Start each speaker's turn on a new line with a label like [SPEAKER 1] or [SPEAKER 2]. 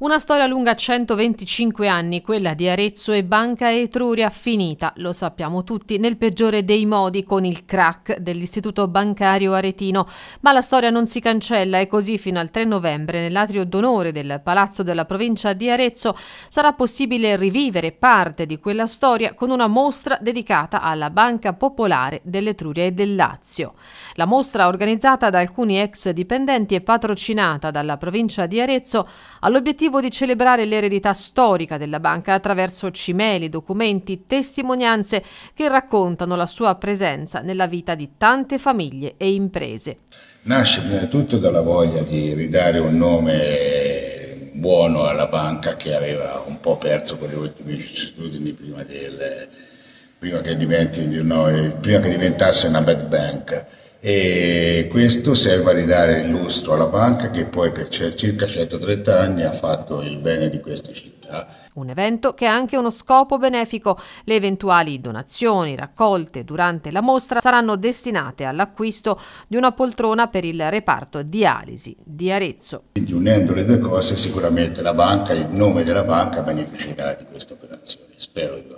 [SPEAKER 1] Una storia lunga 125 anni, quella di Arezzo e Banca Etruria, finita, lo sappiamo tutti, nel peggiore dei modi con il crack dell'istituto bancario aretino. Ma la storia non si cancella e così fino al 3 novembre, nell'atrio d'onore del Palazzo della provincia di Arezzo, sarà possibile rivivere parte di quella storia con una mostra dedicata alla Banca Popolare dell'Etruria e del Lazio. La mostra, organizzata da alcuni ex dipendenti e patrocinata dalla provincia di Arezzo, ha l'obiettivo tentativo di celebrare l'eredità storica della banca attraverso cimeli, documenti, testimonianze che raccontano la sua presenza nella vita di tante famiglie e imprese.
[SPEAKER 2] Nasce prima di tutto dalla voglia di ridare un nome buono alla banca che aveva un po' perso con le ultime vicissitudini prima, prima, prima, che diventasse una bad bank e questo serve a ridare il lustro alla banca che poi per circa 130 anni ha fatto il bene di questa città.
[SPEAKER 1] Un evento che ha anche uno scopo benefico. Le eventuali donazioni raccolte durante la mostra saranno destinate all'acquisto di una poltrona per il reparto dialisi di Arezzo.
[SPEAKER 2] Quindi unendo le due cose sicuramente
[SPEAKER 1] la banca, il nome della banca beneficerà di questa operazione, spero di